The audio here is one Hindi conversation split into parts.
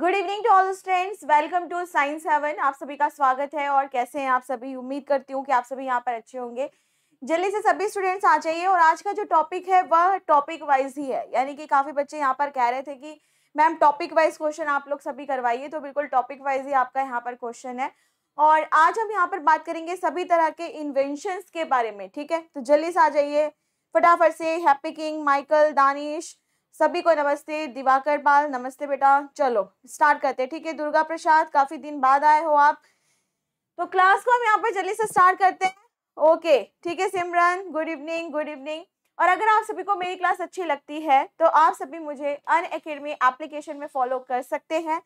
Good evening to all students welcome to science heaven आप सभी का स्वागत है और कैसे हैं आप सभी उम्मीद करती हूँ कि आप सभी यहाँ पर अच्छे होंगे जल्दी से सभी स्टूडेंट्स आ जाइए और आज का जो टॉपिक है वह टॉपिक वाइज ही है यानी कि काफ़ी बच्चे यहाँ पर कह रहे थे कि मैम टॉपिक वाइज क्वेश्चन आप लोग सभी करवाइए तो बिल्कुल टॉपिक वाइज ही आपका यहाँ पर क्वेश्चन है और आज हम यहाँ पर बात करेंगे सभी तरह के इन्वेंशंस के बारे में ठीक है तो जल्दी से आ जाइए फटाफट से हैप्पी किंग माइकल दानिश सभी को नमस्ते दिवाकर पाल नमस्ते बेटा चलो स्टार्ट करते हैं ठीक है दुर्गा प्रसाद काफी दिन बाद आए हो आप तो क्लास को हम यहाँ पर जल्दी से स्टार्ट करते हैं ओके ठीक है Simran good evening good evening और अगर आप सभी को मेरी क्लास अच्छी लगती है तो आप सभी मुझे अन अकेडमी एप्लीकेशन में फॉलो कर सकते हैं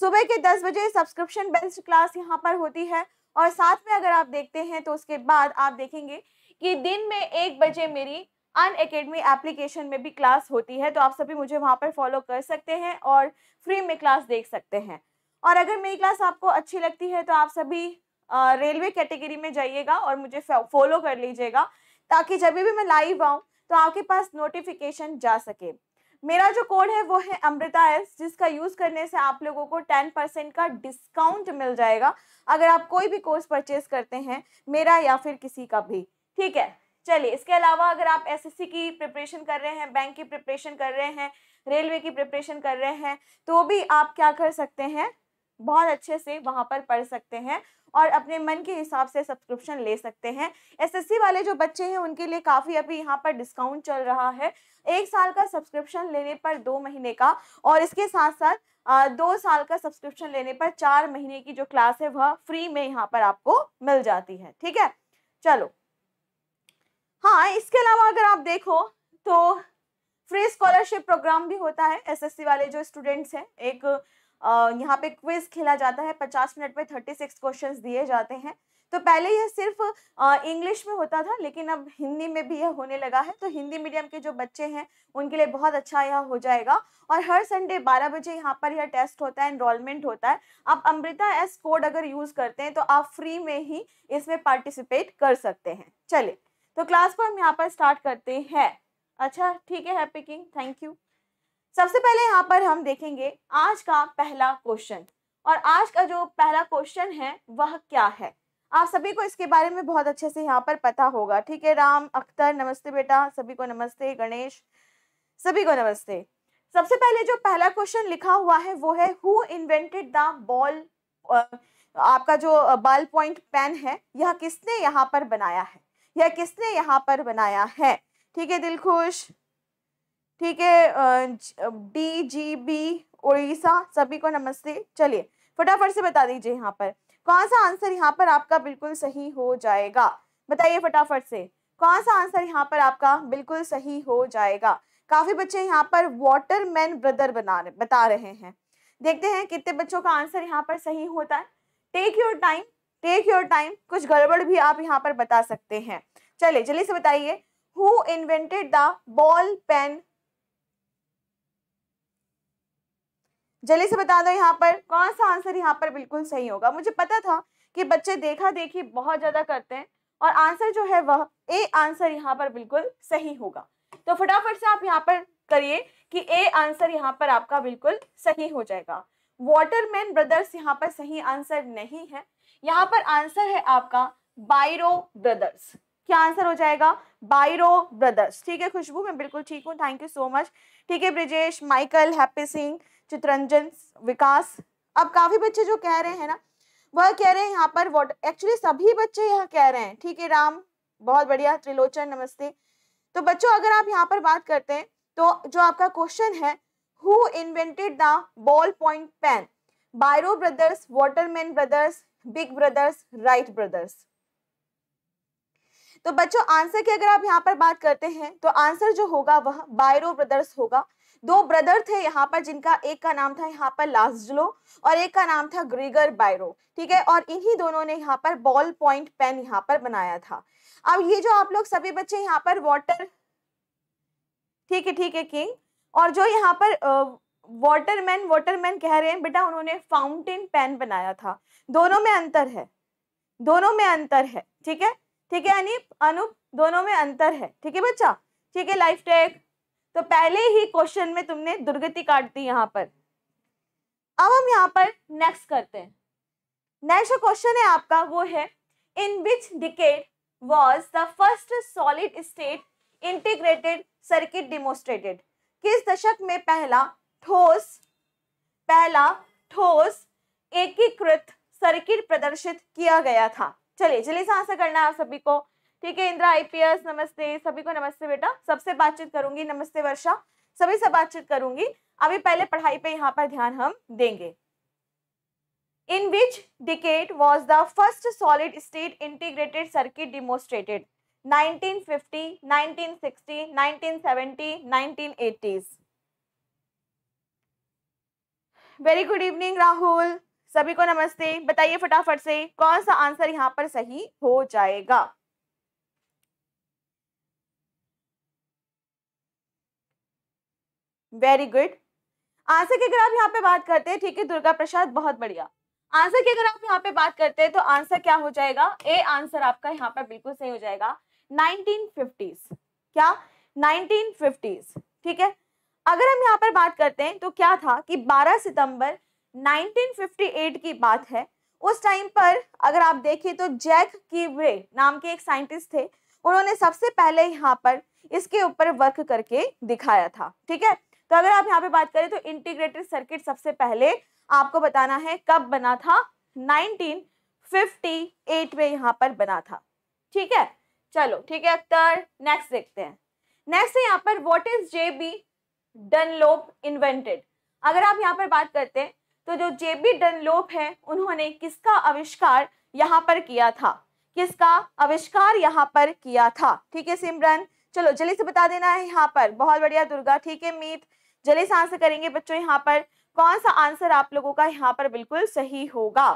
सुबह के दस बजे सब्सक्रिप्शन बेस्ड क्लास यहाँ पर होती है और साथ में अगर आप देखते हैं तो उसके बाद आप देखेंगे कि दिन में एक बजे मेरी अन अकेडमी एप्लीकेशन में भी क्लास होती है तो आप सभी मुझे वहाँ पर फॉलो कर सकते हैं और फ्री में क्लास देख सकते हैं और अगर मेरी क्लास आपको अच्छी लगती है तो आप सभी रेलवे कैटेगरी में जाइएगा और मुझे फॉलो कर लीजिएगा ताकि जब भी मैं लाइव आऊँ तो आपके पास नोटिफिकेशन जा सके मेरा जो कोड है वो है अमृता एस जिसका यूज़ करने से आप लोगों को टेन परसेंट का डिस्काउंट मिल जाएगा अगर आप कोई भी कोर्स परचेज करते हैं मेरा या फिर किसी का भी ठीक है चलिए इसके अलावा अगर आप एसएससी की प्रिपरेशन कर रहे हैं बैंक की प्रिपरेशन कर रहे हैं रेलवे की प्रिपरेशन कर रहे हैं तो भी आप क्या कर सकते हैं बहुत अच्छे से वहाँ पर पढ़ सकते हैं और अपने मन के हिसाब से सब्सक्रिप्शन ले सकते हैं एसएससी वाले जो बच्चे हैं उनके लिए काफ़ी अभी यहाँ पर डिस्काउंट चल रहा है एक साल का सब्सक्रिप्शन लेने पर दो महीने का और इसके साथ साथ दो साल का सब्सक्रिप्शन लेने पर चार महीने की जो क्लास है वह फ्री में यहाँ पर आपको मिल जाती है ठीक है चलो हाँ इसके अलावा अगर आप देखो तो फ्री स्कॉलरशिप प्रोग्राम भी होता है एसएससी वाले जो स्टूडेंट्स हैं एक यहाँ पे क्विज खेला जाता है पचास मिनट में थर्टी सिक्स क्वेश्चन दिए जाते हैं तो पहले यह सिर्फ इंग्लिश में होता था लेकिन अब हिंदी में भी यह होने लगा है तो हिंदी मीडियम के जो बच्चे हैं उनके लिए बहुत अच्छा यह हो जाएगा और हर संडे 12 बजे यहाँ पर यह टेस्ट होता है इनरोलमेंट होता है आप अमृता एस कोड अगर यूज़ करते हैं तो आप फ्री में ही इसमें पार्टिसिपेट कर सकते हैं चलिए तो क्लास को हम यहाँ पर स्टार्ट करते हैं अच्छा ठीक है पिकिंग थैंक यू सबसे पहले यहाँ पर हम देखेंगे आज का पहला क्वेश्चन और आज का जो पहला क्वेश्चन है वह क्या है आप सभी को इसके बारे में बहुत अच्छे से यहाँ पर पता होगा ठीक है राम अख्तर नमस्ते बेटा सभी को नमस्ते गणेश सभी को नमस्ते सबसे पहले जो पहला क्वेश्चन लिखा हुआ है वो है हु इन्वेंटेड द बॉल आपका जो बॉल पॉइंट पेन है यह किसने यहाँ पर बनाया है या किसने यहाँ पर बनाया है ठीक है दिलखुश ठीक है डी जी बी उड़ीसा सभी को नमस्ते चलिए फटाफट से बता दीजिए यहाँ पर कौन सा आंसर यहाँ पर आपका बिल्कुल सही हो जाएगा बताइए फटाफट से कौन सा आंसर यहाँ पर आपका बिल्कुल सही हो जाएगा काफी बच्चे यहाँ पर वॉटरमैन ब्रदर बना रहे बता रहे हैं देखते हैं कितने बच्चों का आंसर यहाँ पर सही होता है take your time take your time कुछ गड़बड़ भी आप यहाँ पर बता सकते हैं चलिए जल्दी से बताइए who invented the ball pen जल्दी से बता दो यहाँ पर कौन सा आंसर यहाँ पर बिल्कुल सही होगा मुझे पता था कि बच्चे देखा देखी बहुत ज़्यादा करते हैं और आंसर जो है वह ए आंसर यहाँ पर बिल्कुल सही होगा तो फटाफट से आप यहाँ पर करिए कि ए आंसर यहाँ पर आपका बिल्कुल सही हो जाएगा वॉटरमैन ब्रदर्स यहाँ पर सही आंसर नहीं है यहाँ पर आंसर है आपका बायरो ब्रदर्स क्या आंसर हो जाएगा बायरो ब्रदर्स ठीक है खुशबू मैं बिल्कुल ठीक हूँ थैंक यू सो मच ठीक है ब्रिजेश माइकल हैप्पी सिंह चित्रंजन विकास अब काफी बच्चे जो कह रहे हैं ना वह कह रहे हैं यहाँ पर वॉट एक्चुअली सभी बच्चे यहाँ कह रहे हैं ठीक है राम बहुत बढ़िया त्रिलोचन नमस्ते तो बच्चों अगर आप यहाँ पर बात करते हैं तो जो आपका क्वेश्चन है who invented the ball point pen Biro brothers Waterman brothers Big brothers Wright brothers तो बच्चों आंसर की अगर आप यहाँ पर बात करते हैं तो आंसर जो होगा वह बायरो ब्रदर्स होगा दो ब्रदर थे यहाँ पर जिनका एक का नाम था यहाँ पर लास्जलो और एक का नाम था ग्रीगर बायरो ठीक है और इन्हीं दोनों ने यहाँ पर बॉल पॉइंट पेन यहाँ पर बनाया था अब ये जो आप लोग सभी बच्चे यहाँ पर वॉटर ठीक है ठीक है किंग और जो यहाँ पर वाटरमैन वाटरमैन कह रहे हैं बेटा उन्होंने फाउंटेन पेन बनाया था दोनों में अंतर है दोनों में अंतर है ठीक है ठीक है अनिप अनुप दोनों में अंतर है ठीक है बच्चा ठीक है लाइफ टैग तो पहले ही क्वेश्चन में तुमने दुर्गति काट दी यहाँ पर अब हम यहाँ पर नेक्स्ट करते हैं नेक्स्ट जो क्वेश्चन है आपका वो है in which decade was the first solid state integrated circuit demonstrated किस दशक में पहला ठोस पहला ठोस एकीकृत सर्किट प्रदर्शित किया गया था चलिए जल्दी से आंसर करना है आप सभी को ठीक है इंदिरा आईपीएस नमस्ते सभी को नमस्ते बेटा सबसे बातचीत करूंगी नमस्ते वर्षा सभी से बातचीत करूंगी अभी पहले पढ़ाई पे यहाँ पर ध्यान हम देंगे in which decade was the first solid state integrated circuit demonstrated 1950, 1960, 1970, 1980s. Very good evening Rahul सभी को नमस्ते बताइए फटाफट से कौन सा आंसर यहाँ पर सही हो जाएगा वेरी गुड आंसर की अगर आप यहाँ पे बात करते हैं ठीक है दुर्गा प्रसाद बहुत बढ़िया आंसर की अगर आप यहाँ पे बात करते हैं तो आंसर क्या हो जाएगा ए आंसर आपका यहाँ पर बिल्कुल सही हो जाएगा 1950s क्या 1950s ठीक है अगर हम यहाँ पर बात करते हैं तो क्या था कि 12 सितंबर 1958 की बात है उस टाइम पर अगर आप देखें तो जैक कीब्रे नाम के एक साइंटिस्ट थे उन्होंने सबसे पहले यहाँ पर इसके ऊपर वर्क करके दिखाया था ठीक है तो अगर आप यहाँ पे बात करें तो इंटीग्रेटेड सर्किट सबसे पहले आपको बताना है कब बना था 1958 में यहाँ पर बना था ठीक है चलो ठीक है अख्तर नेक्स्ट देखते हैं नेक्स्ट है यहाँ पर what is J B Dunlop invented अगर आप यहाँ पर बात करते हैं तो जो जेबी डनलोप है उन्होंने किसका आविष्कार यहाँ पर किया था किसका आविष्कार यहाँ पर किया था ठीक है सिमरन चलो जल्दी से बता देना है यहाँ पर बहुत बढ़िया दुर्गा ठीक है मीत जल्दी से आंसर करेंगे बच्चों यहाँ पर कौन सा आंसर आप लोगों का यहाँ पर बिल्कुल सही होगा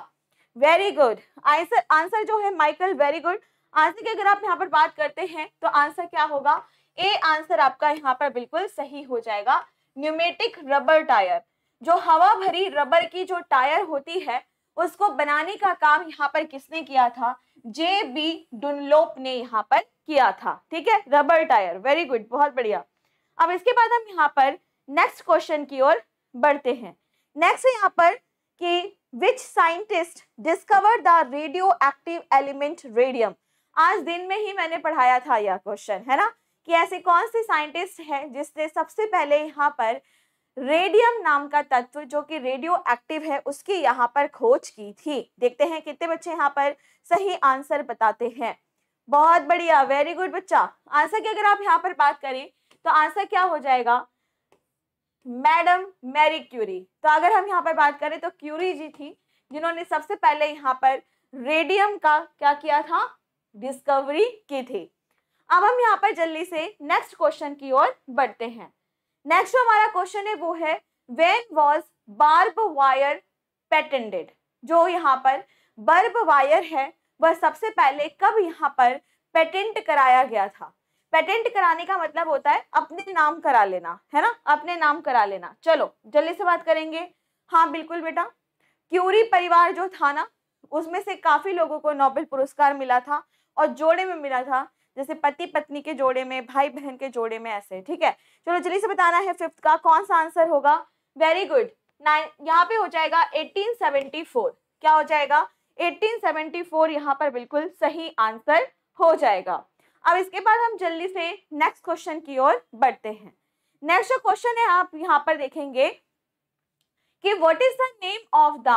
वेरी गुड आंसर आंसर जो है माइकल वेरी गुड आंसर की अगर आप यहाँ पर बात करते हैं तो आंसर क्या होगा ए आंसर आपका यहाँ पर बिल्कुल सही हो जाएगा न्यूमेटिक रबर टायर जो हवा भरी रबर की जो टायर होती है उसको बनाने का काम यहाँ पर किसने किया था जे बी डुनलोप ने यहाँ पर किया था ठीक है रबर टायर वेरी गुड बहुत बढ़िया अब इसके बाद हम यहाँ पर नेक्स्ट क्वेश्चन की ओर बढ़ते हैं नेक्स्ट है यहाँ पर कि which scientist discover the radioactive element radium आज दिन में ही मैंने पढ़ाया था यह क्वेश्चन है ना कि ऐसे कौन से साइंटिस्ट हैं जिसने सबसे पहले यहाँ पर रेडियम नाम का तत्व जो कि रेडियो एक्टिव है उसकी यहाँ पर खोज की थी देखते हैं कितने बच्चे यहाँ पर सही आंसर बताते हैं बहुत बढ़िया वेरी गुड बच्चा आंसर की अगर आप यहाँ पर बात करें तो आंसर क्या हो जाएगा मैडम मैरी क्यूरी तो अगर हम यहाँ पर बात करें तो क्यूरी जी थी जिन्होंने सबसे पहले यहाँ पर रेडियम का क्या किया था डिस्कवरी की थी अब हम यहाँ पर जल्दी से नेक्स्ट क्वेश्चन की ओर बढ़ते हैं नेक्स्ट जो हमारा क्वेश्चन है वो है when was barb wire patented जो यहाँ पर बर्ब वायर है वह सबसे पहले कब यहाँ पर पेटेंट कराया गया था पेटेंट कराने का मतलब होता है अपने नाम करा लेना है ना अपने नाम करा लेना चलो जल्दी से बात करेंगे हाँ बिल्कुल बेटा क्यूरी परिवार जो था ना उसमें से काफ़ी लोगों को नोबेल पुरस्कार मिला था और जोड़े में मिला था जैसे पति पत्नी के जोड़े में भाई बहन के जोड़े में ऐसे ठीक है चलो जल्दी से बताना है फिफ्थ का कौन सा आंसर होगा वेरी गुड नाइन यहाँ पे हो जाएगा 1874 क्या हो जाएगा 1874 यहाँ पर बिल्कुल सही आंसर हो जाएगा अब इसके बाद हम जल्दी से नेक्स्ट क्वेश्चन की ओर बढ़ते हैं नेक्स्ट जो क्वेश्चन है आप यहाँ पर देखेंगे कि what is the name of the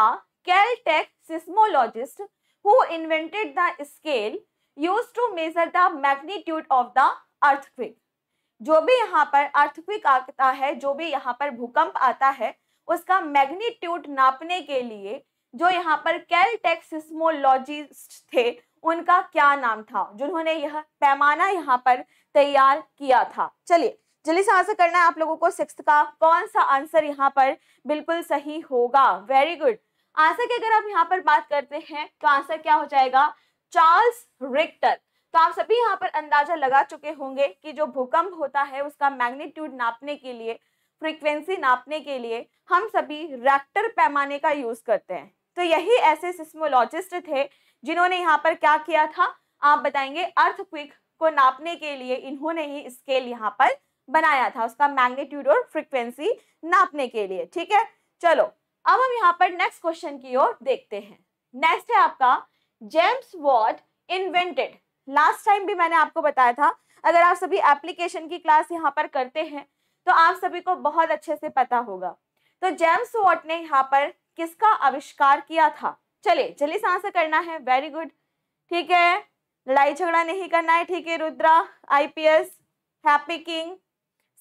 Caltech seismologist who invented the scale use to measure the magnitude of the earthquake जो भी यहाँ पर अर्थक्विक आता है जो भी यहाँ पर भूकंप आता है उसका मैग्नीट्यूड नापने के लिए जो यहाँ पर कैलटेक सिस्मोलॉजिस्ट थे उनका क्या नाम था जिन्होंने यह पैमाना यहाँ पर तैयार किया था चलिए जल्दी से आंसर करना है आप लोगों को सिक्स का कौन सा आंसर यहाँ पर बिल्कुल सही होगा वेरी गुड आंसर की अगर आप यहाँ पर बात करते हैं तो आंसर क्या हो जाएगा चार्ल्स रिक्टर तो आप सभी यहाँ पर अंदाजा लगा चुके होंगे कि जो भूकंप होता है उसका मैग्नीट्यूड नापने के लिए फ्रीक्वेंसी नापने के लिए हम सभी रैक्टर पैमाने का यूज करते हैं तो यही ऐसे सिस्मोलॉजिस्ट थे जिन्होंने यहाँ पर क्या किया था आप बताएंगे क्विक को नापने के लिए इन्होंने ही स्केल यहाँ पर बनाया था उसका मैग्नीट्यूड और फ्रिक्वेंसी नापने के लिए ठीक है चलो अब हम यहाँ पर नेक्स्ट क्वेश्चन की ओर देखते हैं नेक्स्ट है आपका James Watt invented last time भी मैंने आपको बताया था अगर आप सभी एप्लीकेशन की क्लास यहाँ पर करते हैं तो आप सभी को बहुत अच्छे से पता होगा तो जेम्स वॉट ने यहाँ पर किसका आविष्कार किया था चले जल्दी से आंसर करना है वेरी गुड ठीक है लड़ाई झगड़ा नहीं करना है ठीक है Rudra IPS Happy King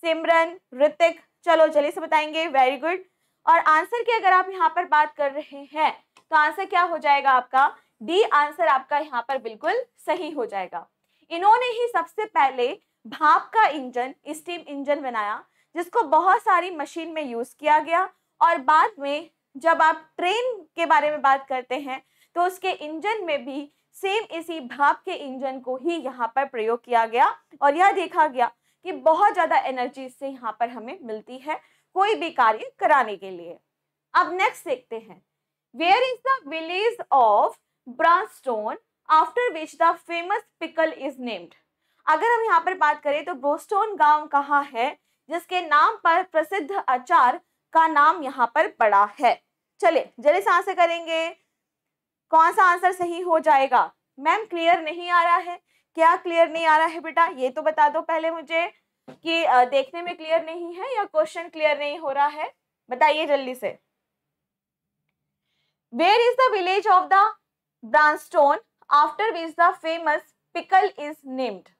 Simran Hrithik चलो जल्दी से बताएंगे वेरी गुड और आंसर की अगर आप यहाँ पर बात कर रहे हैं तो आंसर क्या हो जाएगा आपका डी आंसर आपका यहाँ पर बिल्कुल सही हो जाएगा इन्होंने ही सबसे पहले भाप का इंजन स्टीम इंजन बनाया जिसको बहुत सारी मशीन में यूज़ किया गया और बाद में जब आप ट्रेन के बारे में बात करते हैं तो उसके इंजन में भी सेम इसी भाप के इंजन को ही यहाँ पर प्रयोग किया गया और यह देखा गया कि बहुत ज़्यादा एनर्जी इससे यहाँ पर हमें मिलती है कोई भी कार्य कराने के लिए अब नेक्स्ट देखते हैं where is the village of Branston after which the famous pickle is named अगर हम यहाँ पर बात करें तो ब्रोस्टोन गांव कहाँ है जिसके नाम पर प्रसिद्ध अचार का नाम यहाँ पर पड़ा है चले जल्दी सांस करेंगे कौन सा आंसर सही हो जाएगा मैम क्लियर नहीं आ रहा है क्या क्लियर नहीं आ रहा है बेटा ये तो बता दो पहले मुझे कि देखने में क्लियर नहीं है या क्वेश्चन क्लियर नहीं हो रहा है बताइए जल्दी से where is the village of the Branston, after which the famous pickle is named.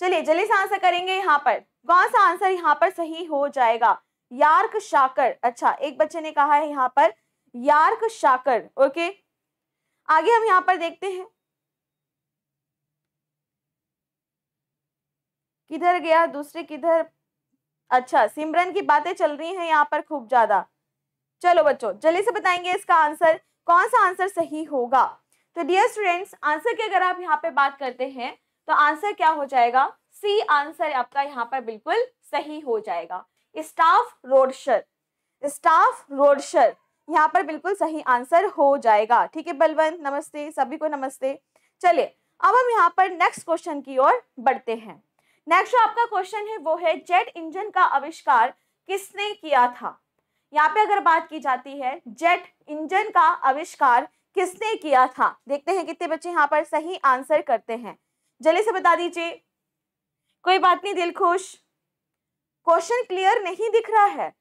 चलिए जल्दी से आंसर करेंगे यहाँ पर कौन सा आंसर यहाँ पर सही हो जाएगा यार्क शाकर अच्छा एक बच्चे ने कहा है यहाँ पर यार्क शाकर ओके आगे हम यहाँ पर देखते हैं किधर गया दूसरे किधर अच्छा सिमरन की बातें चल रही हैं यहाँ पर खूब ज्यादा चलो बच्चों जल्दी से बताएंगे इसका आंसर कौन सा आंसर सही होगा तो डियर स्टूडेंट्स आंसर की अगर आप यहाँ पे बात करते हैं तो आंसर क्या हो जाएगा सी आंसर आपका यहाँ पर बिल्कुल सही हो जाएगा स्टाफ रोडशर स्टाफ रोडशर यहाँ पर बिल्कुल सही आंसर हो जाएगा ठीक है बलवंत नमस्ते सभी को नमस्ते चलिए अब हम यहाँ पर नेक्स्ट क्वेश्चन की ओर बढ़ते हैं नेक्स्ट जो आपका क्वेश्चन है वो है जेट इंजन का आविष्कार किसने किया था यहाँ पे अगर बात की जाती है जेट इंजन का आविष्कार किसने किया था देखते हैं कितने बच्चे यहाँ पर सही आंसर करते हैं जल्दी से बता दीजिए कोई बात नहीं दिल खुश क्वेश्चन क्लियर नहीं दिख रहा है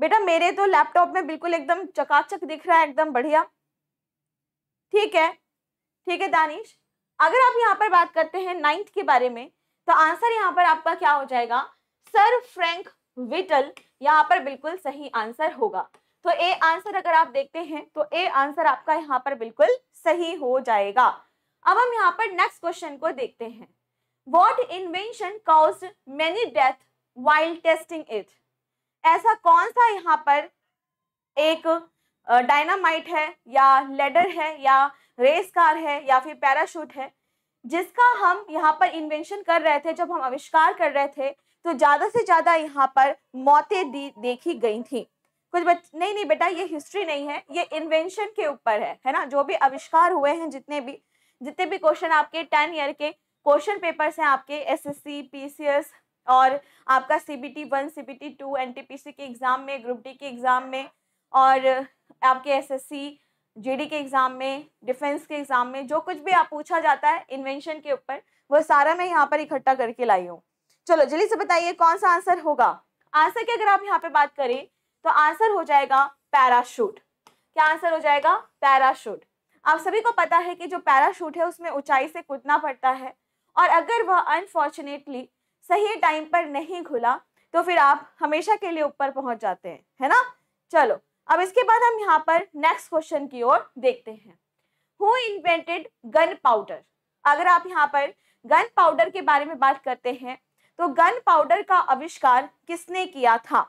बेटा मेरे तो लैपटॉप में बिल्कुल एकदम चकाचक दिख रहा है एकदम बढ़िया ठीक है ठीक है दानिश अगर आप यहाँ पर बात करते हैं नाइन्थ के बारे में तो आंसर यहाँ पर आपका क्या हो जाएगा सर फ्रैंक विटल यहाँ पर बिल्कुल सही आंसर होगा तो ए आंसर अगर आप देखते हैं तो ए आंसर आपका यहाँ पर बिल्कुल सही हो जाएगा अब हम यहाँ पर नेक्स्ट क्वेश्चन को देखते हैं what invention cause many death while testing it ऐसा कौन सा यहाँ पर एक डायनामाइट है या लेडर है या रेस कार है या फिर पैराशूट है जिसका हम यहाँ पर इन्वेंशन कर रहे थे जब हम आविष्कार कर रहे थे तो ज़्यादा से ज़्यादा यहाँ पर मौतें देखी गई थी कुछ बच नहीं नहीं बेटा ये हिस्ट्री नहीं है ये इन्वेंशन के ऊपर है है ना जो भी आविष्कार हुए हैं जितने भी जितने भी क्वेश्चन आपके टेन ईयर के क्वेश्चन पेपर्स हैं आपके सी एस और आपका C B T one C B T two N T P C के एग्ज़ाम में ग्रुप डी के एग्ज़ाम में और आपके S S C G D के एग्ज़ाम में डिफेंस के एग्ज़ाम में जो कुछ भी आप पूछा जाता है इन्वेंशन के ऊपर वो सारा मैं यहाँ पर इकट्ठा करके लाई हूँ चलो जल्दी से बताइए कौन सा आंसर होगा आंसर की अगर आप यहाँ पे बात करें तो आंसर हो जाएगा पैराशूट क्या आंसर हो जाएगा पैराशूट आप सभी को पता है कि जो पैराशूट है उसमें ऊंचाई से कूदना पड़ता है और अगर वह अनफॉर्चुनेटली सही टाइम पर नहीं खुला तो फिर आप हमेशा के लिए ऊपर पहुंच जाते हैं है ना चलो अब इसके बाद हम यहाँ पर नेक्स्ट क्वेश्चन की ओर देखते हैं हु इन्वेंटेड गन पाउडर अगर आप यहाँ पर गन पाउडर के बारे में बात करते हैं तो गन पाउडर का आविष्कार किसने किया था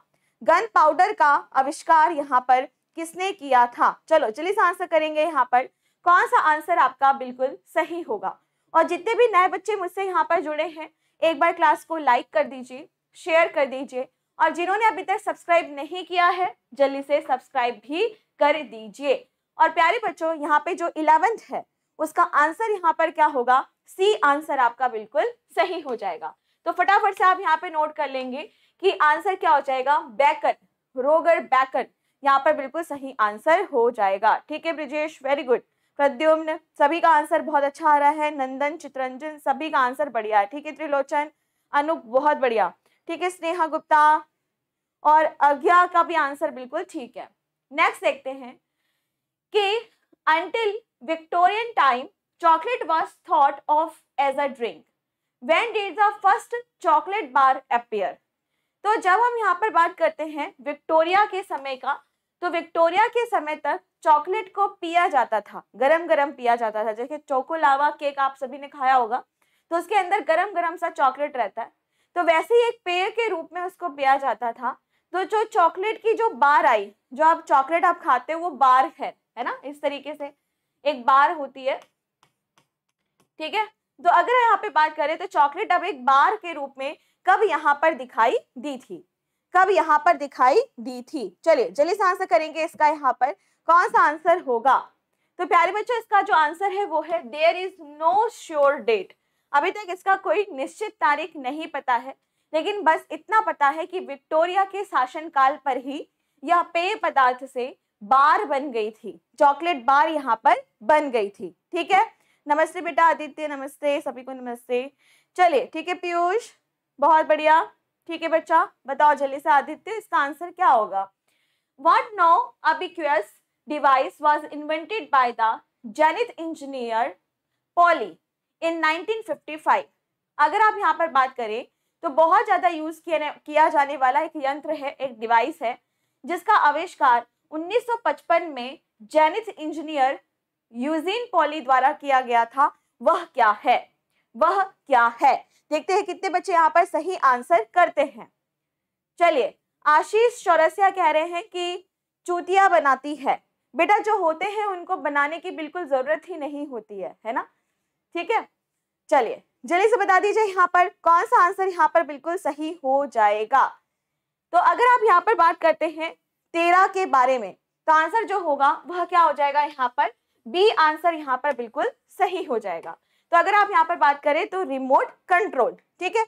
गन पाउडर का आविष्कार यहाँ पर किसने किया था चलो चलिए आंसर करेंगे यहाँ पर कौन सा आंसर आपका बिल्कुल सही होगा और जितने भी नए बच्चे मुझसे यहाँ पर जुड़े हैं एक बार क्लास को लाइक कर दीजिए शेयर कर दीजिए और जिन्होंने अभी तक सब्सक्राइब नहीं किया है जल्दी से सब्सक्राइब भी कर दीजिए और प्यारे बच्चों यहाँ पे जो इलेवेंथ है उसका आंसर यहाँ पर क्या होगा सी आंसर आपका बिल्कुल सही हो जाएगा तो फटाफट से आप यहाँ पे नोट कर लेंगे कि आंसर क्या हो जाएगा बैकन रोगर बैकन यहाँ पर बिल्कुल सही आंसर हो जाएगा ठीक है ब्रिजेश वेरी गुड प्रद्युम्न सभी का आंसर बहुत अच्छा आ रहा है नंदन चित्रंजन सभी का आंसर बढ़िया है ठीक है त्रिलोचन अनुप बहुत बढ़िया ठीक है स्नेहा गुप्ता और अज्ञा का भी आंसर बिल्कुल ठीक है नेक्स्ट देखते हैं कि until Victorian time chocolate was thought of as a drink when did the first chocolate bar appear तो जब हम यहाँ पर बात करते हैं विक्टोरिया के समय का तो विक्टोरिया के समय तक चॉकलेट को पिया जाता था गरम गरम पिया जाता था जैसे चोकोलावा केक आप सभी ने खाया होगा तो उसके अंदर गरम गरम सा चॉकलेट रहता है तो वैसे ही एक पेय के रूप में उसको पिया जाता था तो जो चॉकलेट की जो बार आई जो आप चॉकलेट आप खाते हो वो बार है है ना इस तरीके से एक बार होती है ठीक है तो अगर यहाँ पे बात करें तो चॉकलेट अब एक बार के रूप में कब यहाँ पर दिखाई दी थी कब यहाँ पर दिखाई दी थी चलिए जल्दी से आंसर करेंगे इसका यहाँ पर कौन सा आंसर होगा तो प्यारे बच्चों इसका जो आंसर है वो है there is no sure date अभी तक इसका कोई निश्चित तारीख नहीं पता है लेकिन बस इतना पता है कि विक्टोरिया के शासनकाल पर ही यह पेय पदार्थ से बार बन गई थी चॉकलेट बार यहाँ पर बन गई थी ठीक है नमस्ते बेटा आदित्य नमस्ते सभी को नमस्ते चलिए ठीक है पीयूष बहुत बढ़िया ठीक है बच्चा बताओ जल्दी से आदित्य इसका आंसर क्या होगा what now ubiquitous device was invented by the zenith engineer Polley in 1955 अगर आप यहाँ पर बात करें तो बहुत ज़्यादा यूज़ किया जाने वाला एक यंत्र है एक डिवाइस है जिसका आविष्कार 1955 में जेनिथ इंजीनियर यूजीन पॉली द्वारा किया गया था वह क्या है वह क्या है देखते हैं कितने बच्चे यहाँ पर सही आंसर करते हैं चलिए आशीष चौरसिया कह रहे हैं कि चूतिया बनाती है बेटा जो होते हैं उनको बनाने की बिल्कुल जरूरत ही नहीं होती है है ना ठीक है चलिए जल्दी से बता दीजिए यहाँ पर कौन सा आंसर यहाँ पर बिल्कुल सही हो जाएगा तो अगर आप यहाँ पर बात करते हैं तेरह के बारे में तो आंसर जो होगा वह क्या हो जाएगा यहाँ पर बी आंसर यहाँ पर बिल्कुल सही हो जाएगा तो अगर आप यहाँ पर बात करें तो रिमोट कंट्रोल ठीक है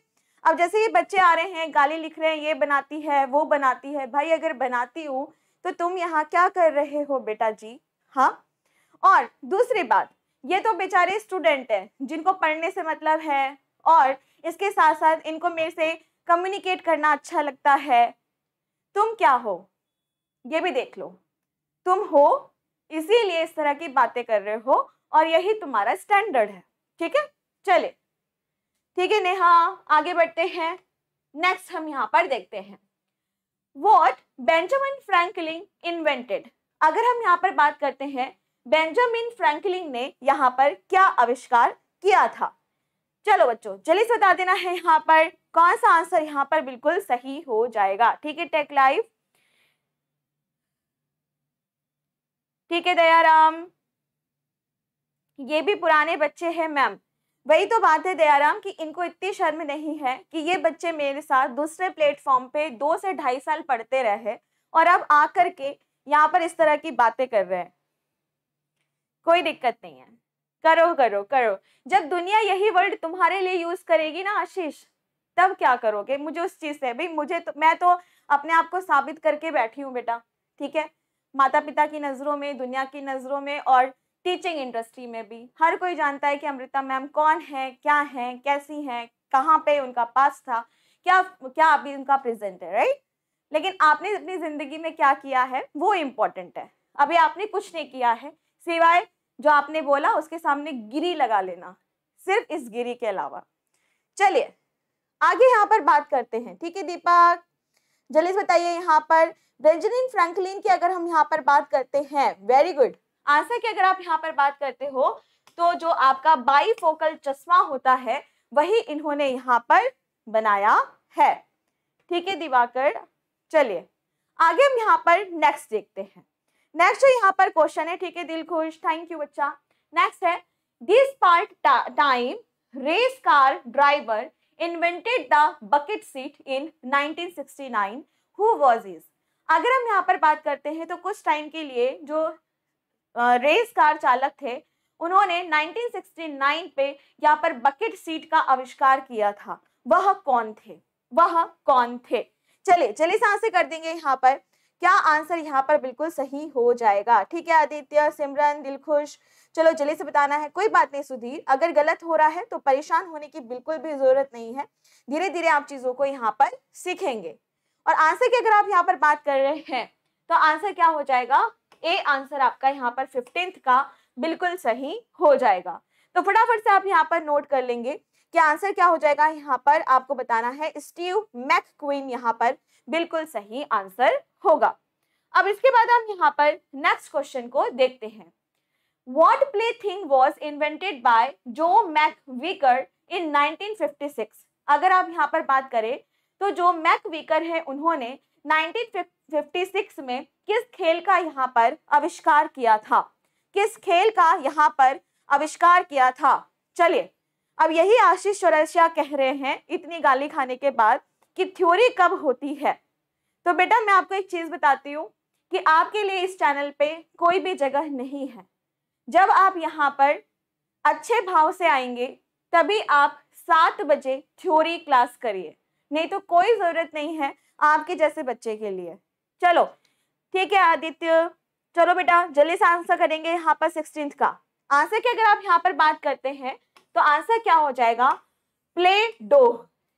अब जैसे ये बच्चे आ रहे हैं गाली लिख रहे हैं ये बनाती है वो बनाती है भाई अगर बनाती हूँ तो तुम यहाँ क्या कर रहे हो बेटा जी हाँ और दूसरी बात ये तो बेचारे स्टूडेंट हैं जिनको पढ़ने से मतलब है और इसके साथ साथ इनको मेरे से कम्युनिकेट करना अच्छा लगता है तुम क्या हो ये भी देख लो तुम हो इसीलिए इस तरह की बातें कर रहे हो और यही तुम्हारा स्टैंडर्ड है ठीक है चले ठीक है नेहा आगे बढ़ते हैं नेक्स्ट हम यहाँ पर देखते हैं वॉट बेंजामिन फ्रेंकलिंग इन्वेंटेड अगर हम यहाँ पर बात करते हैं बेंजामिन फ्रेंकलिंग ने यहाँ पर क्या आविष्कार किया था चलो बच्चों जल्दी से बता देना है यहाँ पर कौन सा आंसर यहाँ पर बिल्कुल सही हो जाएगा ठीक है टेक लाइफ ठीक है दयाराम ये भी पुराने बच्चे हैं मैम वही तो बात है दयाराम कि इनको इतनी शर्म नहीं है कि ये बच्चे मेरे साथ दूसरे प्लेटफॉर्म पे दो से ढाई साल पढ़ते रहे और अब आकर के यहाँ पर इस तरह की बातें कर रहे हैं कोई दिक्कत नहीं है करो करो करो जब दुनिया यही वर्ड तुम्हारे लिए यूज करेगी ना आशीष तब क्या करोगे मुझे उस चीज से भाई मुझे तो मैं तो अपने आप को साबित करके बैठी हूँ बेटा ठीक है माता पिता की नज़रों में दुनिया की नज़रों में और टीचिंग इंडस्ट्री में भी हर कोई जानता है कि अमृता मैम कौन है क्या है कैसी हैं कहाँ पे उनका पास था क्या क्या अभी उनका प्रेजेंट है राइट लेकिन आपने अपनी ज़िंदगी में क्या किया है वो इम्पोर्टेंट है अभी आपने कुछ नहीं किया है सिवाय जो आपने बोला उसके सामने गिरी लगा लेना सिर्फ इस गिरी के अलावा चलिए आगे यहाँ पर बात करते हैं ठीक है दीपक जल्दी बताइए यहाँ पर बेंजामिन फ्रैंकलिन की अगर हम यहाँ पर बात करते हैं वेरी गुड आंसर की अगर आप यहाँ पर बात करते हो तो जो आपका बाईफोकल चश्मा होता है वही इन्होंने यहाँ पर बनाया है ठीक है दिवाकर चलिए आगे हम यहाँ पर नेक्स्ट देखते हैं नेक्स्ट जो यहाँ पर क्वेश्चन है ठीक है दिल खुश थैंक यू बच्चा नेक्स्ट है this part time race car driver invented the bucket seat in 1969 who was is अगर हम यहाँ पर बात करते हैं तो कुछ टाइम के लिए जो रेस कार चालक थे उन्होंने 1969 पे यहाँ पर बकेट सीट का आविष्कार किया था वह कौन थे वह कौन थे चलिए चले सांसे कर देंगे यहाँ पर क्या आंसर यहाँ पर बिल्कुल सही हो जाएगा ठीक है आदित्य सिमरन दिलखुश चलो जल्दी से बताना है कोई बात नहीं सुधीर अगर गलत हो रहा है तो परेशान होने की बिल्कुल भी जरूरत नहीं है धीरे धीरे आप चीजों को यहाँ पर सीखेंगे और आंसर की अगर आप यहाँ पर बात कर रहे हैं तो आंसर क्या हो जाएगा ए आंसर आपका यहाँ पर फिफ्टींथ का बिल्कुल सही हो जाएगा तो फटाफट से आप यहाँ पर नोट कर लेंगे कि आंसर क्या हो जाएगा यहाँ पर आपको बताना है स्टीव मैक क्वीन यहाँ पर बिल्कुल सही आंसर होगा अब इसके बाद हम यहाँ पर नेक्स्ट क्वेश्चन को देखते हैं what plaything was invented by Joe McVicker in 1956 अगर आप यहाँ पर बात करें तो जो मैक वीकर है उन्होंने 1956 में किस खेल का यहाँ पर आविष्कार किया था किस खेल का यहाँ पर आविष्कार किया था चलिए अब यही आशीष चौरसिया कह रहे हैं इतनी गाली खाने के बाद कि थ्योरी कब होती है तो बेटा मैं आपको एक चीज़ बताती हूँ कि आपके लिए इस चैनल पे कोई भी जगह नहीं है जब आप यहाँ पर अच्छे भाव से आएंगे तभी आप सात बजे थ्योरी क्लास करिए नहीं तो कोई ज़रूरत नहीं है आपके जैसे बच्चे के लिए चलो ठीक है आदित्य चलो बेटा जल्दी से आंसर करेंगे यहाँ पर सिक्सटीन का आंसर की अगर आप यहाँ पर बात करते हैं तो आंसर क्या हो जाएगा प्ले डो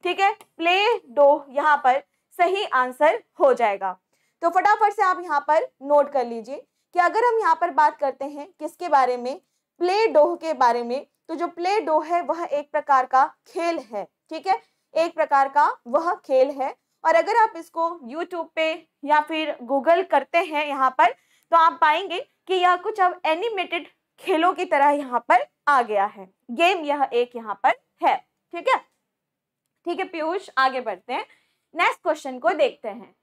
ठीक है प्ले डो यहाँ पर सही आंसर हो जाएगा तो फटाफट से आप यहाँ पर नोट कर लीजिए कि अगर हम यहाँ पर बात करते हैं किसके बारे में प्ले डोह के बारे में तो जो प्ले डो है वह एक प्रकार का खेल है ठीक है एक प्रकार का वह खेल है और अगर आप इसको यूट्यूब पे या फिर गूगल करते हैं यहाँ पर तो आप पाएंगे कि यह कुछ अब एनिमेटेड खेलों की तरह यहाँ पर आ गया है गेम यह एक यहाँ पर है ठीक है ठीक है पीयूष आगे बढ़ते हैं नेक्स्ट क्वेश्चन को देखते हैं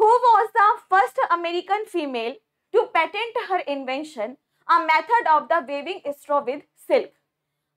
who was the first American female to patent her invention a method of the weaving straw with silk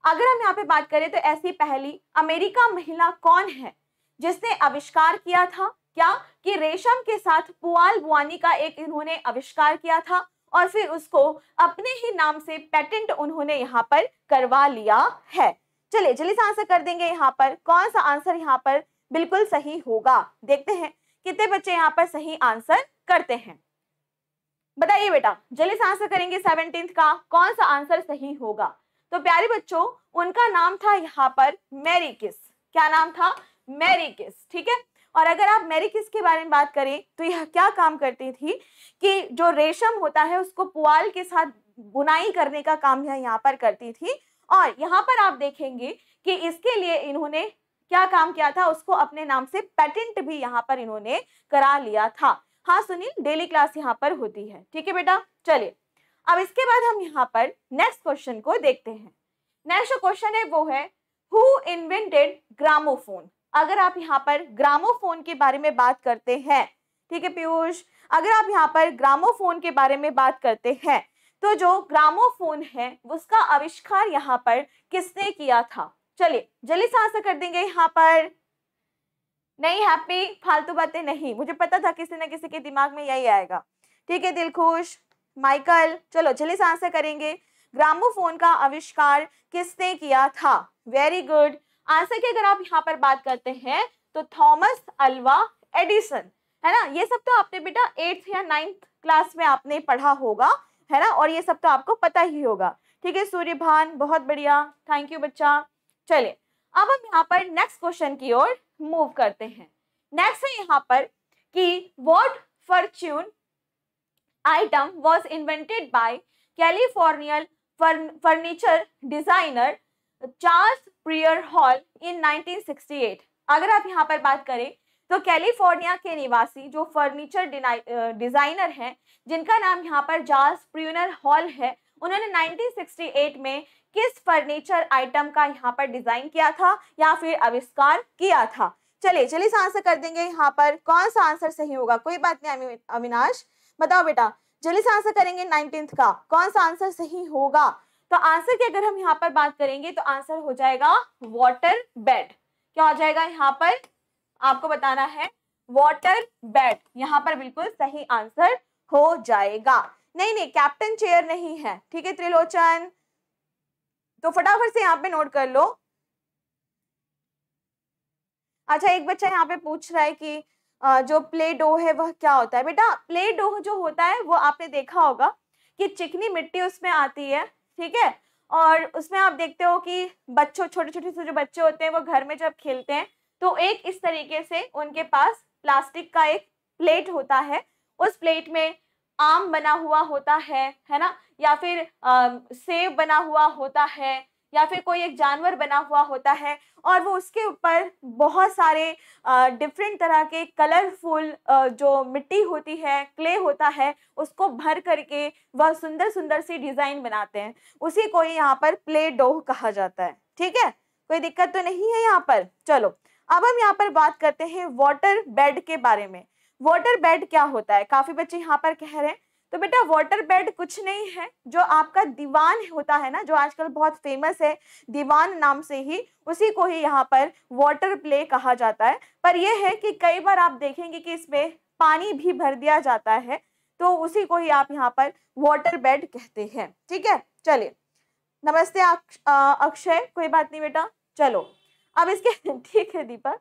अगर हम यहाँ पे बात करें तो ऐसी पहली अमेरिका महिला कौन है जिसने आविष्कार किया था क्या कि रेशम के साथ पुआल बुआनी का एक इन्होंने आविष्कार किया था और फिर उसको अपने ही नाम से पेटेंट उन्होंने यहाँ पर करवा लिया है चलिए जल्दी से आंसर कर देंगे यहाँ पर कौन सा आंसर यहाँ पर बिल्कुल सही होगा देखते हैं कितने बच्चे यहाँ पर सही आंसर करते हैं बताइए बेटा जल्दी से आंसर करेंगे सेवनटींथ का कौन सा आंसर सही होगा तो प्यारे बच्चों उनका नाम था यहाँ पर मैरी किस क्या नाम था मैरी किस ठीक है और अगर आप मैरी किस के बारे में बात करें तो यह क्या काम करती थी कि जो रेशम होता है उसको पुआल के साथ बुनाई करने का काम यह यहाँ पर करती थी और यहाँ पर आप देखेंगे कि इसके लिए इन्होंने क्या काम किया था उसको अपने नाम से पेटेंट भी यहाँ पर इन्होंने करा लिया था हाँ सुनील डेली क्लास यहाँ पर होती है ठीक है बेटा चलिए अब इसके बाद हम यहाँ पर नेक्स्ट क्वेश्चन को देखते हैं नेक्स्ट क्वेश्चन है वो है हु इन्वेंटेड ग्रामोफोन अगर आप यहाँ पर ग्रामोफोन के बारे में बात करते हैं ठीक है पीयूष अगर आप यहाँ पर ग्रामोफोन के बारे में बात करते हैं तो जो ग्रामोफोन है उसका आविष्कार यहाँ पर किसने किया था चलिए जल्दी से आंसर कर देंगे यहाँ पर नहीं हैप्पी फालतू बातें नहीं मुझे पता था किसी ना किसी के दिमाग में यही आएगा ठीक है दिलखुश माइकल चलो जल्दी से आंसर करेंगे ग्रामोफोन का आविष्कार किसने किया था वेरी गुड आंसर की अगर आप यहाँ पर बात करते हैं तो थॉमस अल्वा एडिसन है ना ये सब तो आपने बेटा एट्थ या नाइन्थ क्लास में आपने पढ़ा होगा है ना और ये सब तो आपको पता ही होगा ठीक है सूर्यभान बहुत बढ़िया थैंक यू बच्चा चलिए अब हम यहाँ पर नेक्स्ट क्वेश्चन की ओर मूव करते हैं नेक्स्ट है यहाँ पर कि what fortune item was invented by Californian furniture designer Charles Prior Hall in 1968 अगर आप यहाँ पर बात करें तो कैलिफोर्निया के निवासी जो फर्नीचर डिजाइनर हैं जिनका नाम यहाँ पर जार्स प्रियनर हॉल है उन्होंने 1968 में किस फर्नीचर आइटम का यहाँ पर डिजाइन किया था या फिर आविष्कार किया था चलिए चलिए आंसर कर देंगे यहाँ पर कौन सा आंसर सही होगा कोई बात नहीं अविनाश बताओ बेटा जल्दी से आंसर करेंगे नाइनटीन का कौन सा आंसर सही होगा तो आंसर की अगर हम यहाँ पर बात करेंगे तो आंसर हो जाएगा वॉटर बेड क्या हो जाएगा यहाँ पर आपको बताना है वॉटर बेड यहाँ पर बिल्कुल सही आंसर हो जाएगा नहीं नहीं कैप्टन चेयर नहीं है ठीक है त्रिलोचन तो फटाफट से यहाँ पे नोट कर लो अच्छा एक बच्चा यहाँ पे पूछ रहा है कि जो प्ले डो है वह क्या होता है बेटा प्ले डो जो होता है वो आपने देखा होगा कि चिकनी मिट्टी उसमें आती है ठीक है और उसमें आप देखते हो कि बच्चों छोटे छोटे से जो बच्चे होते हैं वो घर में जब खेलते हैं तो एक इस तरीके से उनके पास प्लास्टिक का एक प्लेट होता है उस प्लेट में आम बना हुआ होता है है ना या फिर आ, सेब बना हुआ होता है या फिर कोई एक जानवर बना हुआ होता है और वो उसके ऊपर बहुत सारे डिफरेंट तरह के कलरफुल जो मिट्टी होती है क्ले होता है उसको भर करके वह सुंदर सुंदर सी डिज़ाइन बनाते हैं उसी को यहाँ पर प्ले डोह कहा जाता है ठीक है कोई दिक्कत तो नहीं है यहाँ पर चलो अब हम यहाँ पर बात करते हैं वाटर बेड के बारे में वाटर बेड क्या होता है काफ़ी बच्चे यहाँ पर कह रहे हैं तो बेटा वाटर बेड कुछ नहीं है जो आपका दीवान होता है ना जो आजकल बहुत फेमस है दीवान नाम से ही उसी को ही यहाँ पर वाटर प्ले कहा जाता है पर यह है कि कई बार आप देखेंगे कि इसमें पानी भी भर दिया जाता है तो उसी को ही आप यहाँ पर वाटर बेड कहते हैं ठीक है चलिए नमस्ते अक्षय कोई बात नहीं बेटा चलो अब इसके ठीक है दीपक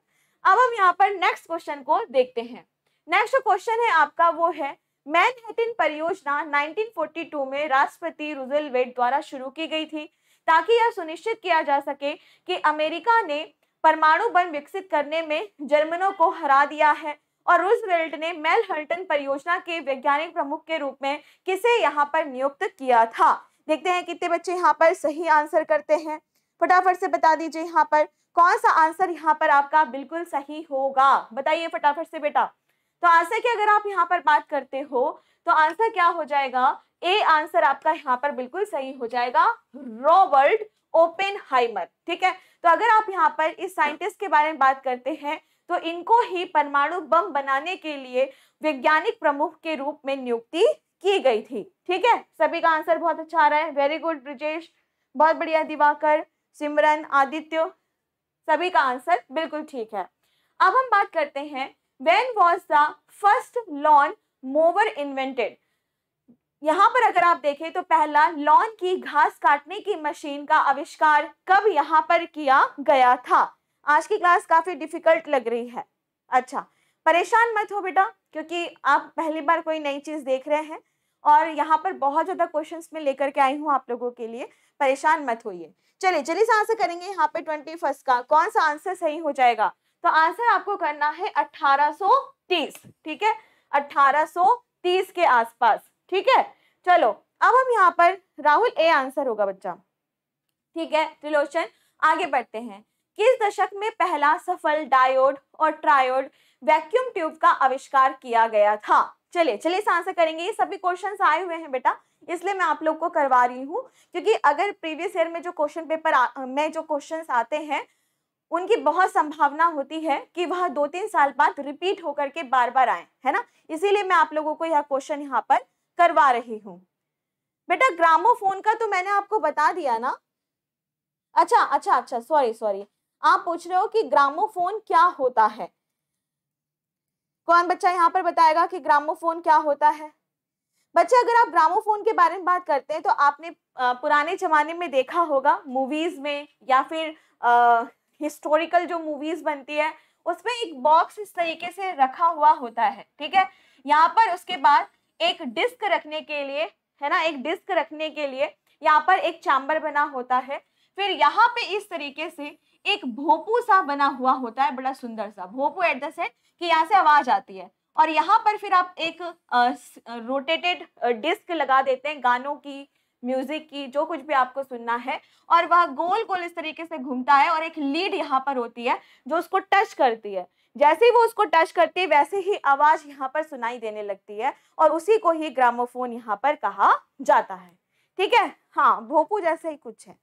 अब हम यहाँ पर नेक्स्ट क्वेश्चन को देखते हैं नेक्स्ट क्वेश्चन है आपका वो है मैनहट्टन परियोजना 1942 में राष्ट्रपति रुजल वेट द्वारा शुरू की गई थी ताकि यह सुनिश्चित किया जा सके कि अमेरिका ने परमाणु बम विकसित करने में जर्मनों को हरा दिया है और रूजवेल्ट ने मेल हल्टन परियोजना के वैज्ञानिक प्रमुख के रूप में किसे यहाँ पर नियुक्त किया था देखते हैं कितने बच्चे यहाँ पर सही आंसर करते हैं फटाफट से बता दीजिए यहाँ पर कौन सा आंसर यहाँ पर आपका बिल्कुल सही होगा बताइए फटाफट से बेटा तो आंसर की अगर आप यहाँ पर बात करते हो तो आंसर क्या हो जाएगा ए आंसर आपका यहाँ पर बिल्कुल सही हो जाएगा रॉबर्ट ओपेन हाइमर ठीक है तो अगर आप यहाँ पर इस साइंटिस्ट के बारे में बात करते हैं तो इनको ही परमाणु बम बनाने के लिए वैज्ञानिक प्रमुख के रूप में नियुक्ति की गई थी ठीक है सभी का आंसर बहुत अच्छा आ रहा है वेरी गुड ब्रिजेश बहुत बढ़िया दिवाकर सिमरन आदित्य सभी का आंसर बिल्कुल ठीक है अब हम बात करते हैं when was the first lawn mower invented यहाँ पर अगर आप देखें तो पहला लॉन की घास काटने की मशीन का आविष्कार कब यहाँ पर किया गया था आज की क्लास काफी डिफिकल्ट लग रही है अच्छा परेशान मत हो बेटा क्योंकि आप पहली बार कोई नई चीज़ देख रहे हैं और यहाँ पर बहुत ज़्यादा क्वेश्चंस में लेकर के आई हूँ आप लोगों के लिए परेशान मत होइए चलिए जल्दी से आंसर करेंगे यहाँ पे ट्वेंटी फर्स्ट का कौन सा आंसर सही हो जाएगा तो आंसर आपको करना है 1830 ठीक है 1830 के आसपास ठीक है चलो अब हम यहाँ पर राहुल ए आंसर होगा बच्चा ठीक है त्रिलोचन आगे बढ़ते हैं किस दशक में पहला सफल डायोड और ट्रायोड वैक्यूम ट्यूब का आविष्कार किया गया था चलिए चलिए इस आंसर करेंगे ये सभी क्वेश्चन आए हुए हैं बेटा इसलिए मैं आप लोग को करवा रही हूँ क्योंकि अगर प्रीवियस ईयर में जो क्वेश्चन पेपर में जो क्वेश्चन आते हैं उनकी बहुत संभावना होती है कि वह दो तीन साल बाद रिपीट होकर के बार बार आए है ना इसीलिए मैं आप लोगों को यह क्वेश्चन यहाँ पर करवा रही हूँ बेटा ग्रामोफोन का तो मैंने आपको बता दिया ना अच्छा अच्छा अच्छा सॉरी सॉरी आप पूछ रहे हो कि ग्रामोफोन क्या होता है कौन बच्चा यहाँ पर बताएगा कि ग्रामोफोन क्या होता है बच्चे अगर आप ग्रामोफोन के बारे में बात करते हैं तो आपने पुराने जमाने में देखा होगा मूवीज में या फिर हिस्टोरिकल जो मूवीज बनती है उसमें एक बॉक्स इस तरीके से रखा हुआ होता है ठीक है यहाँ पर उसके बाद एक डिस्क रखने के लिए है ना एक डिस्क रखने के लिए यहाँ पर एक चैम्बर बना होता है फिर यहाँ पे इस तरीके से एक भोपू सा बना हुआ होता है बड़ा सुंदर सा भोपू एट द सेट कि यहाँ से आवाज आती है और यहाँ पर फिर आप एक रोटेटेड डिस्क लगा देते हैं गानों की म्यूजिक की जो कुछ भी आपको सुनना है और वह गोल गोल इस तरीके से घूमता है और एक लीड यहाँ पर होती है जो उसको टच करती है जैसे ही वो उसको टच करती है वैसे ही आवाज यहाँ पर सुनाई देने लगती है और उसी को ही ग्रामोफोन यहाँ पर कहा जाता है ठीक है हाँ भोपू जैसे ही कुछ है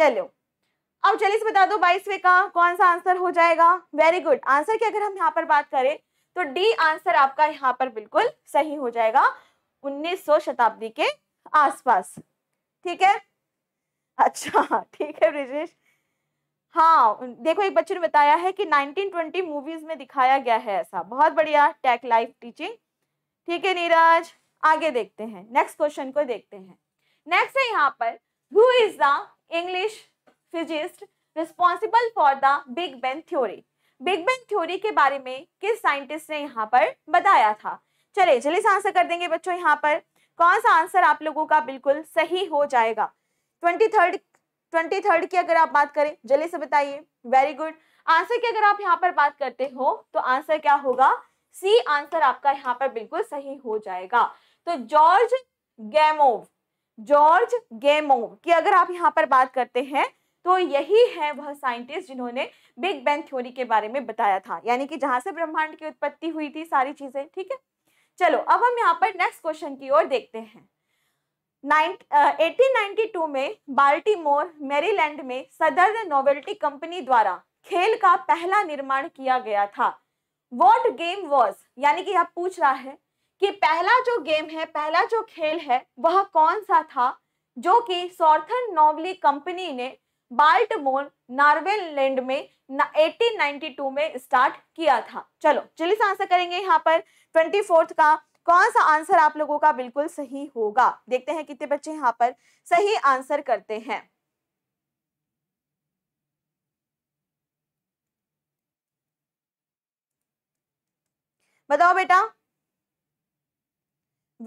चलो अब चलिए बता दो बाईसवे का कौन सा आंसर हो जाएगा वेरी गुड आंसर की अगर हम यहाँ पर बात करें तो डी आंसर आपका यहाँ पर बिल्कुल सही हो जाएगा उन्नीस शताब्दी के आसपास ठीक है अच्छा ठीक है ब्रिजेश हाँ देखो एक बच्चे ने बताया है कि 1920 मूवीज में दिखाया गया है ऐसा बहुत बढ़िया टेक लाइफ टीचिंग ठीक है नीरज आगे देखते हैं नेक्स्ट क्वेश्चन को देखते हैं नेक्स्ट है यहाँ पर who is the English physicist responsible for the big bang theory big bang theory के बारे में किस साइंटिस्ट ने यहाँ पर बताया था चले जल्दी से आंसर कर देंगे बच्चों यहाँ पर कौन सा आंसर आप लोगों का बिल्कुल सही हो जाएगा ट्वेंटी थर्ड ट्वेंटी थर्ड की अगर आप बात करें जल्दी से बताइए वेरी गुड आंसर की अगर आप यहाँ पर बात करते हो तो आंसर क्या होगा सी आंसर आपका यहाँ पर बिल्कुल सही हो जाएगा तो जॉर्ज गैमोव जॉर्ज गैमोव की अगर आप यहाँ पर बात करते हैं तो यही है वह साइंटिस्ट जिन्होंने बिग बैंग थ्योरी के बारे में बताया था यानी कि जहां से ब्रह्मांड की उत्पत्ति हुई थी सारी चीजें ठीक है चलो अब हम यहाँ पर नेक्स्ट क्वेश्चन की ओर देखते हैं Uh, 1892 में बाल्टीमोर मैरीलैंड में सदर नोवेल्टी कंपनी द्वारा खेल का पहला निर्माण किया गया था वॉट गेम वॉज यानी कि आप पूछ रहा है कि पहला जो गेम है पहला जो खेल है वह कौन सा था जो कि सॉर्थन नोवली कंपनी ने बाल्टमोर नॉर्वेलैंड में 1892 में स्टार्ट किया था चलो चलिए आंसर करेंगे यहाँ पर ट्वेंटी फोर्थ का कौन सा आंसर आप लोगों का बिल्कुल सही होगा देखते हैं कितने बच्चे यहाँ पर सही आंसर करते हैं बताओ बेटा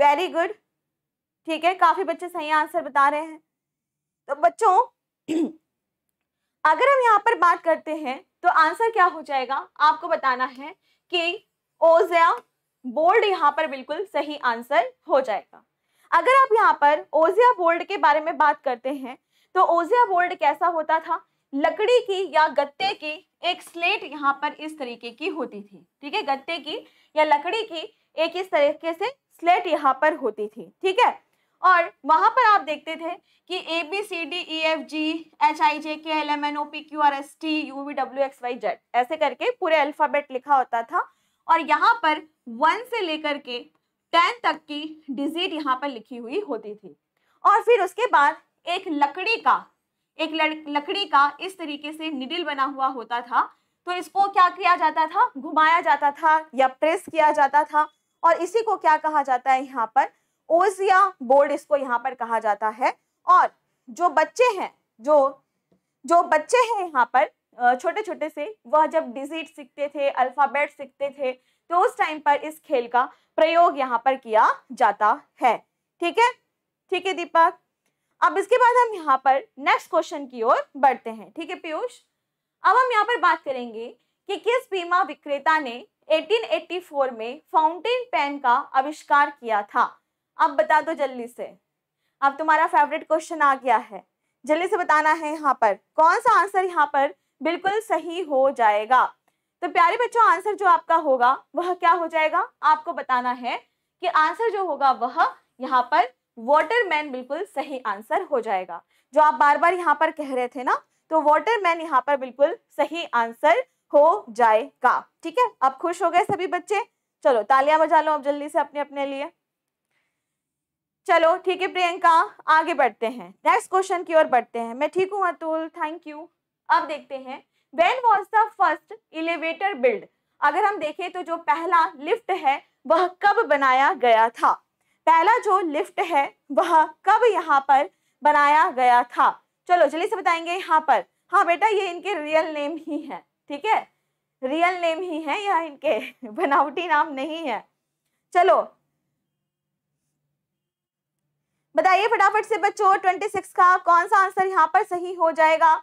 वेरी गुड ठीक है काफी बच्चे सही आंसर बता रहे हैं तो बच्चों अगर हम यहाँ पर बात करते हैं तो आंसर क्या हो जाएगा आपको बताना है कि ओजिया बोल्ड यहाँ पर बिल्कुल सही आंसर हो जाएगा अगर आप यहाँ पर ओजिया बोल्ड के बारे में बात करते हैं तो ओजिया बोल्ड कैसा होता था लकड़ी की या गत्ते की एक स्लेट यहाँ पर इस तरीके की होती थी ठीक है गत्ते की या लकड़ी की एक इस तरीके से स्लेट यहाँ पर होती थी ठीक है और वहां पर आप देखते थे कि A B C D E F G H I J K L M N O P Q R S T U V W X Y Z ऐसे करके पूरे अल्फ़ाबेट लिखा होता था और यहाँ पर वन से लेकर के टेन तक की डिजिट यहाँ पर लिखी हुई होती थी और फिर उसके बाद एक लकड़ी का एक लकड़ी का इस तरीके से निडिल बना हुआ होता था तो इसको क्या किया जाता था घुमाया जाता था या प्रेस किया जाता था और इसी को क्या कहा जाता है यहाँ पर ओजिया बोर्ड इसको यहाँ पर कहा जाता है और जो बच्चे हैं जो जो बच्चे हैं यहाँ पर छोटे छोटे से वह जब डिजिट सीखते थे अल्फ़ाबेट सीखते थे तो उस टाइम पर इस खेल का प्रयोग यहाँ पर किया जाता है ठीक है ठीक है दीपक अब इसके बाद हम यहाँ पर नेक्स्ट क्वेश्चन की ओर बढ़ते हैं ठीक है पीयूष अब हम यहाँ पर बात करेंगे कि किस बीमा विक्रेता ने 1884 में फाउंटेन पेन का आविष्कार किया था अब बता दो जल्दी से अब तुम्हारा फेवरेट क्वेश्चन आ गया है जल्दी से बताना है यहाँ पर कौन सा आंसर यहाँ पर बिल्कुल सही हो जाएगा तो प्यारे बच्चों आंसर जो आपका होगा वह क्या हो जाएगा आपको बताना है कि आंसर जो होगा वह यहाँ पर वॉटरमैन बिल्कुल सही आंसर हो जाएगा जो आप बार बार यहाँ पर कह रहे थे ना तो वॉटरमैन यहाँ पर बिल्कुल सही आंसर हो जाएगा ठीक है आप खुश हो गए सभी बच्चे चलो तालियां बजा लो अब जल्दी से अपने अपने लिए चलो ठीक है प्रियंका आगे बढ़ते हैं नेक्स्ट क्वेश्चन की ओर बढ़ते हैं मैं ठीक हूँ अतुल थैंक यू अब देखते हैं when was the first elevator build अगर हम देखें तो जो पहला लिफ्ट है वह कब बनाया गया था पहला जो लिफ्ट है वह कब यहाँ पर बनाया गया था चलो जल्दी से बताएंगे यहाँ पर हाँ बेटा ये इनके रियल नेम ही है ठीक है रियल नेम ही है यह इनके बनावटी नाम नहीं है चलो बताइए फटाफट से बच्चों 26 का कौन सा आंसर यहाँ पर सही हो जाएगा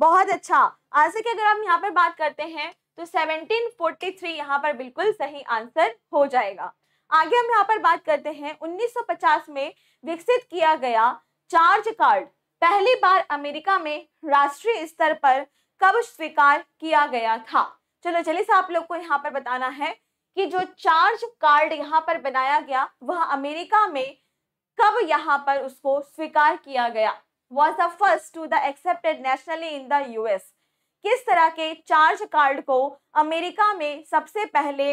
बहुत अच्छा आज की अगर हम यहाँ पर बात करते हैं तो 1743 यहाँ पर बिल्कुल सही आंसर हो जाएगा आगे हम यहाँ पर बात करते हैं 1950 में विकसित किया गया चार्ज कार्ड पहली बार अमेरिका में राष्ट्रीय स्तर पर कब स्वीकार किया गया था चलो चलिए से आप लोग को यहाँ पर बताना है कि जो चार्ज कार्ड यहाँ पर बनाया गया वह अमेरिका में कब यहाँ पर उसको स्वीकार किया गया was the first to the accepted nationally in the US किस तरह के चार्ज कार्ड को अमेरिका में सबसे पहले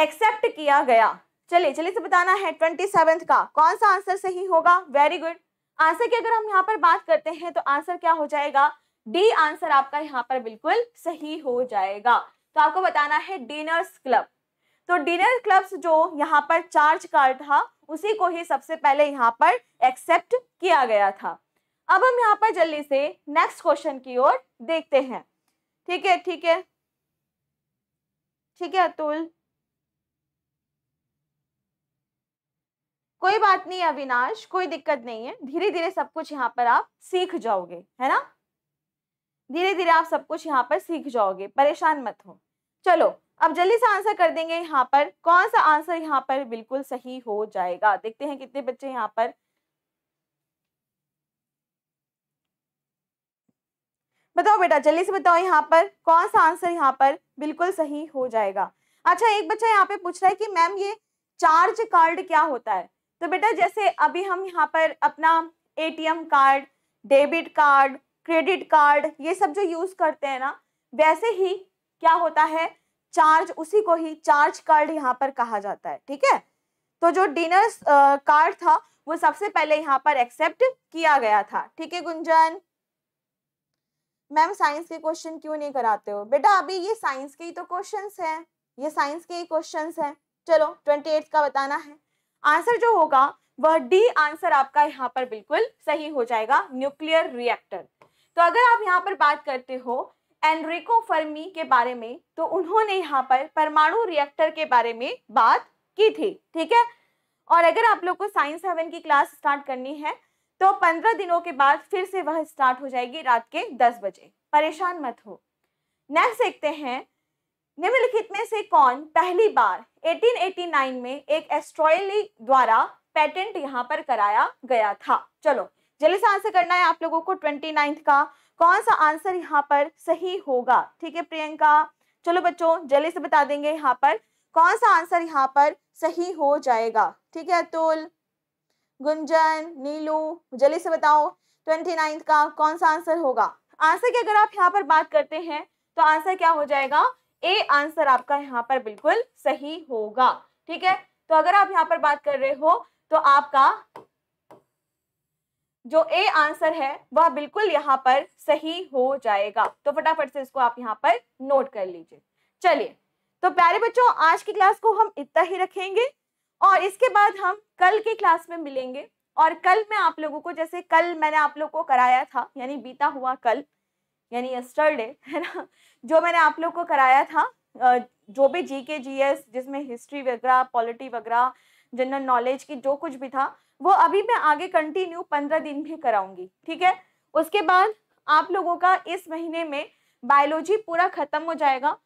एक्सेप्ट किया गया चलिए चलिए से बताना है ट्वेंटी सेवेंथ का कौन सा आंसर सही होगा वेरी गुड आंसर की अगर हम यहाँ पर बात करते हैं तो आंसर क्या हो जाएगा डी आंसर आपका यहाँ पर बिल्कुल सही हो जाएगा तो आपको बताना है डिनर्स क्लब तो डिनर क्लब्स जो यहाँ पर चार्ज कार्ड था उसी को ही सबसे पहले यहाँ पर एक्सेप्ट किया गया था अब हम यहाँ पर जल्दी से नेक्स्ट क्वेश्चन की ओर देखते हैं ठीक है ठीक है ठीक है अतुल कोई बात नहीं अविनाश कोई दिक्कत नहीं है धीरे धीरे सब कुछ यहाँ पर आप सीख जाओगे है ना धीरे धीरे आप सब कुछ यहाँ पर सीख जाओगे परेशान मत हो चलो अब जल्दी से आंसर कर देंगे यहाँ पर कौन सा आंसर यहाँ पर बिल्कुल सही हो जाएगा देखते हैं कितने बच्चे यहाँ पर बताओ बेटा जल्दी से बताओ यहाँ पर कौन सा आंसर यहाँ पर बिल्कुल सही हो जाएगा अच्छा एक बच्चा यहाँ पे पूछ रहा है कि मैम ये चार्ज कार्ड क्या होता है तो बेटा जैसे अभी हम यहाँ पर अपना ATM card debit card credit card ये सब जो यूज करते हैं ना वैसे ही क्या होता है चार्ज उसी को ही चार्ज कार्ड यहाँ पर कहा जाता है ठीक है तो जो डिनर कार्ड था वो सबसे पहले यहाँ पर एक्सेप्ट किया गया था ठीक है गुंजन मैम साइंस के क्वेश्चन क्यों नहीं कराते हो बेटा अभी ये साइंस के ही तो क्वेश्चन है ये साइंस के ही क्वेश्चन है चलो ट्वेंटी एट का बताना है आंसर जो होगा वह डी आंसर आपका यहाँ पर बिल्कुल सही हो जाएगा न्यूक्लियर रिएक्टर तो अगर आप यहाँ पर बात करते हो एनरिको फर्मी के बारे में तो उन्होंने यहाँ पर परमाणु रिएक्टर के बारे में बात की थी ठीक है और अगर आप लोग को साइंस हेवन की क्लास स्टार्ट करनी है तो पंद्रह दिनों के बाद फिर से वह स्टार्ट हो जाएगी रात के दस बजे परेशान मत हो नेक्स्ट देखते हैं निम्नलिखित में से कौन पहली बार 1889 में एक एस्ट्रॉयली द्वारा पेटेंट यहां पर कराया गया था चलो जल्दी से आंसर करना है आप लोगों को ट्वेंटी का कौन सा आंसर यहाँ पर सही होगा ठीक है प्रियंका चलो बच्चों जल्दी से बता देंगे यहाँ पर कौन सा आंसर यहाँ पर सही हो जाएगा ठीक है अतुल गुंजन नीलू जल्दी से बताओ ट्वेंटी नाइन्थ का कौन सा आंसर होगा आंसर की अगर आप यहाँ पर बात करते हैं तो आंसर क्या हो जाएगा ए आंसर आपका यहाँ पर बिल्कुल सही होगा ठीक है तो अगर आप यहाँ पर बात कर रहे हो तो आपका जो ए आंसर है वह बिल्कुल यहाँ पर सही हो जाएगा तो फटाफट से इसको आप यहाँ पर नोट कर लीजिए चलिए तो प्यारे बच्चों आज की क्लास को हम इतना ही रखेंगे और इसके बाद हम कल की क्लास में मिलेंगे और कल मैं आप लोगों को जैसे कल मैंने आप लोगों को कराया था यानी बीता हुआ कल यानी यस्टरडे है ना जो मैंने आप लोग को कराया था जो भी जी के जी एस जिसमें हिस्ट्री वगैरह पॉलिटी वगैरह जनरल नॉलेज की जो कुछ भी था वो अभी मैं आगे कंटिन्यू पंद्रह दिन भी कराऊंगी ठीक है उसके बाद आप लोगों का इस महीने में बायोलॉजी पूरा ख़त्म हो जाएगा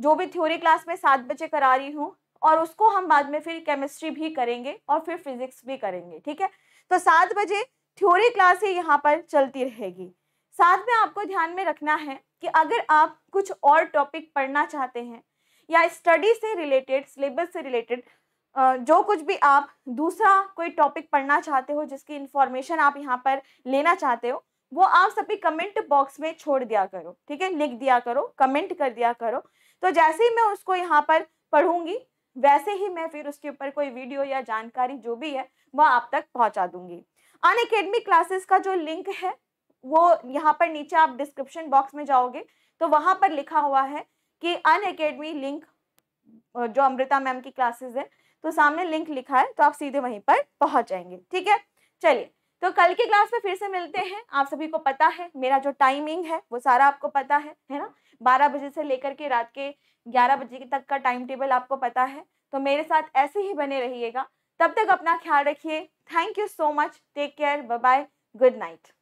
जो भी थ्योरी क्लास में सात बजे करा रही हूँ और उसको हम बाद में फिर केमिस्ट्री भी करेंगे और फिर फिजिक्स भी करेंगे ठीक है तो सात बजे थ्योरी क्लास ही यहाँ पर चलती रहेगी साथ में आपको ध्यान में रखना है कि अगर आप कुछ और टॉपिक पढ़ना चाहते हैं या स्टडी से रिलेटेड सिलेबस से रिलेटेड जो कुछ भी आप दूसरा कोई टॉपिक पढ़ना चाहते हो जिसकी इन्फॉर्मेशन आप यहाँ पर लेना चाहते हो वो आप सभी कमेंट बॉक्स में छोड़ दिया करो ठीक है लिख दिया करो कमेंट कर दिया करो तो जैसे ही मैं उसको यहाँ पर पढ़ूंगी वैसे ही मैं फिर उसके ऊपर कोई वीडियो या जानकारी जो भी है वह आप तक पहुँचा दूंगी अन अकेडमी क्लासेस का जो लिंक है वो यहाँ पर नीचे आप डिस्क्रिप्शन बॉक्स में जाओगे तो वहाँ पर लिखा हुआ है कि अन अकेडमी लिंक जो अमृता मैम की क्लासेस है तो सामने लिंक लिखा है तो आप सीधे वहीं पर पहुंच जाएंगे ठीक है चलिए तो कल की क्लास में फिर से मिलते हैं आप सभी को पता है मेरा जो टाइमिंग है वो सारा आपको पता है है ना बारह बजे से लेकर के रात के ग्यारह बजे तक का टाइम टेबल आपको पता है तो मेरे साथ ऐसे ही बने रहिएगा तब तक अपना ख्याल रखिए thank you so much take care bye good night